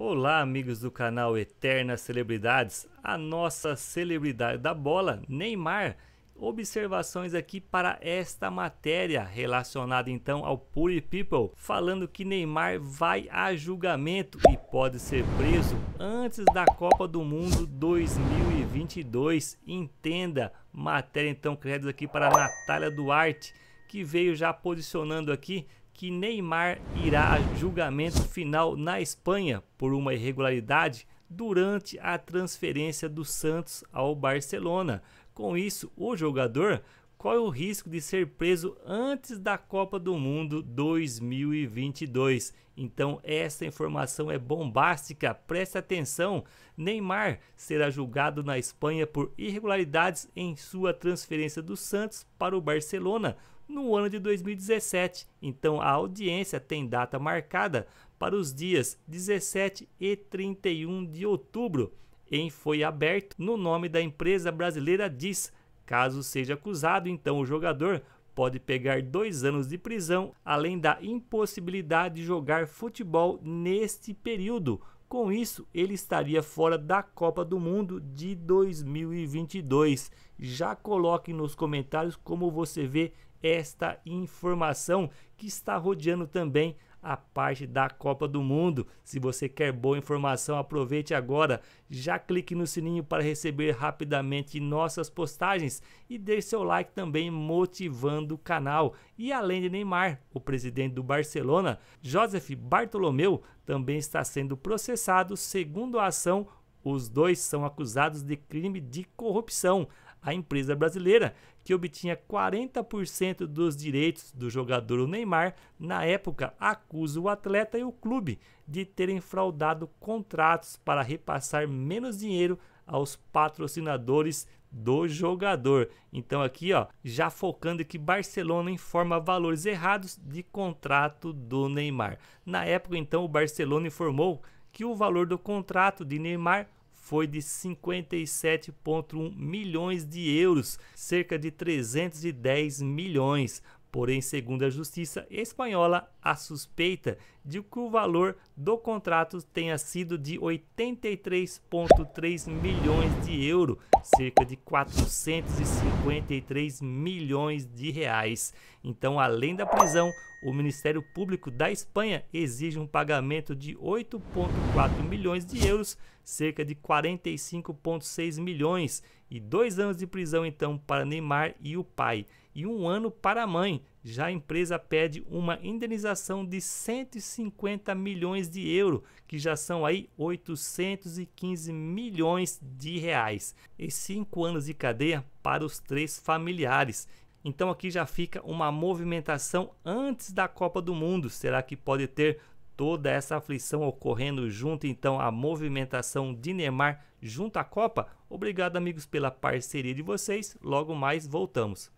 Olá, amigos do canal Eternas Celebridades, a nossa celebridade da bola, Neymar. Observações aqui para esta matéria relacionada então ao Puri People, falando que Neymar vai a julgamento e pode ser preso antes da Copa do Mundo 2022. Entenda, matéria então créditos aqui para Natália Duarte, que veio já posicionando aqui que Neymar irá a julgamento final na Espanha por uma irregularidade durante a transferência do Santos ao Barcelona. Com isso, o jogador qual é o risco de ser preso antes da Copa do Mundo 2022. Então, essa informação é bombástica, preste atenção. Neymar será julgado na Espanha por irregularidades em sua transferência do Santos para o Barcelona no ano de 2017. Então, a audiência tem data marcada para os dias 17 e 31 de outubro. Em foi aberto no nome da empresa brasileira Diz Caso seja acusado, então o jogador pode pegar dois anos de prisão, além da impossibilidade de jogar futebol neste período. Com isso, ele estaria fora da Copa do Mundo de 2022. Já coloque nos comentários como você vê esta informação que está rodeando também a parte da Copa do Mundo. Se você quer boa informação, aproveite agora. Já clique no sininho para receber rapidamente nossas postagens e deixe seu like também motivando o canal. E além de Neymar, o presidente do Barcelona, Joseph Bartolomeu, também está sendo processado segundo a ação os dois são acusados de crime de corrupção a empresa brasileira que obtinha 40% dos direitos do jogador Neymar, na época acusa o atleta e o clube de terem fraudado contratos para repassar menos dinheiro aos patrocinadores do jogador. Então aqui, ó, já focando que Barcelona informa valores errados de contrato do Neymar. Na época, então, o Barcelona informou que o valor do contrato de Neymar foi de 57,1 milhões de euros, cerca de 310 milhões. Porém, segundo a justiça espanhola, há suspeita de que o valor do contrato tenha sido de 83,3 milhões de euro, cerca de 453 milhões de reais. Então, além da prisão, o Ministério Público da Espanha exige um pagamento de 8,4 milhões de euros, cerca de 45,6 milhões, e dois anos de prisão então para Neymar e o pai, e um ano para a mãe. Já a empresa pede uma indenização de 150 milhões de euros, que já são aí 815 milhões de reais, e cinco anos de cadeia para os três familiares. Então aqui já fica uma movimentação antes da Copa do Mundo. Será que pode ter toda essa aflição ocorrendo junto então à movimentação de Neymar junto à Copa? Obrigado amigos pela parceria de vocês. Logo mais voltamos.